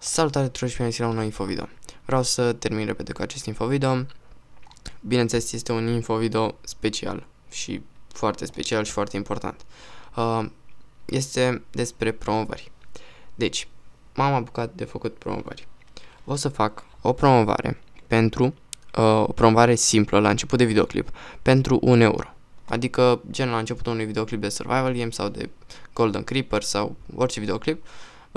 Salutare tuturor și bine la un nou infovideo. Vreau să termin repede cu acest infovideo. Bineînțeles, este un infovideo special și foarte special și foarte important. Uh, este despre promovări. Deci, m-am apucat de făcut promovări. O să fac o promovare pentru uh, o promovare simplă la început de videoclip pentru un euro. Adică, gen la începutul unui videoclip de survival game sau de Golden Creeper sau orice videoclip, uh,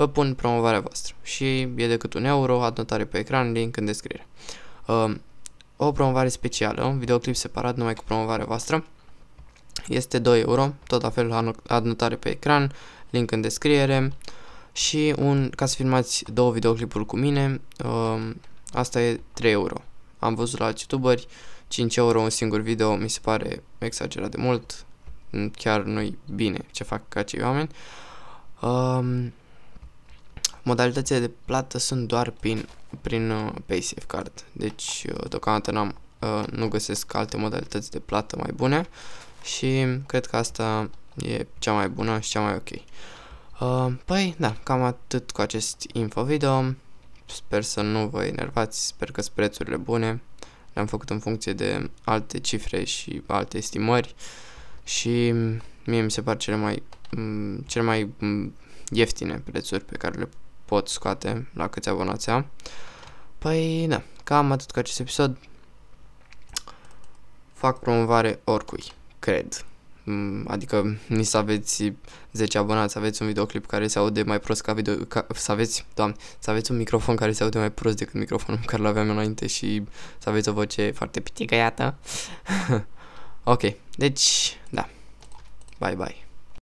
vă pun promovarea voastră și e decât un euro, adnotare pe ecran, link în descriere. Uh, o promovare specială, un videoclip separat numai cu promovarea voastră, este 2 euro, tot la fel adnotare pe ecran, link în descriere și un, ca să filmați două videoclipuri cu mine, uh, asta e 3 euro. Am văzut la youtuberi 5 euro un singur video, mi se pare exagerat de mult, chiar nu-i bine ce fac acei oameni. Um, Modalitățile de plată sunt doar prin, prin uh, PaySafe Card, deci uh, deocamdată n-am, uh, nu găsesc alte modalități de plată mai bune și cred că asta e cea mai bună și cea mai ok. Uh, păi, da, cam atât cu acest info video. Sper să nu vă enervați, sper că sunt prețurile bune. Le-am făcut în funcție de alte cifre și alte estimări și mie mi se par cele mai, mm, cele mai mm, ieftine prețuri pe care le pot scoate la câți abonați am. Păi, da, cam atât cu acest episod. Fac promovare oricui, cred. Mm, adică ni să aveți 10 abonați, să aveți un videoclip care se aude mai prost ca video... Ca, să aveți, doamne, să aveți un microfon care se aude mai prost decât microfonul care l-aveam înainte și să aveți o voce foarte iată. ok, deci, da. Bye, bye.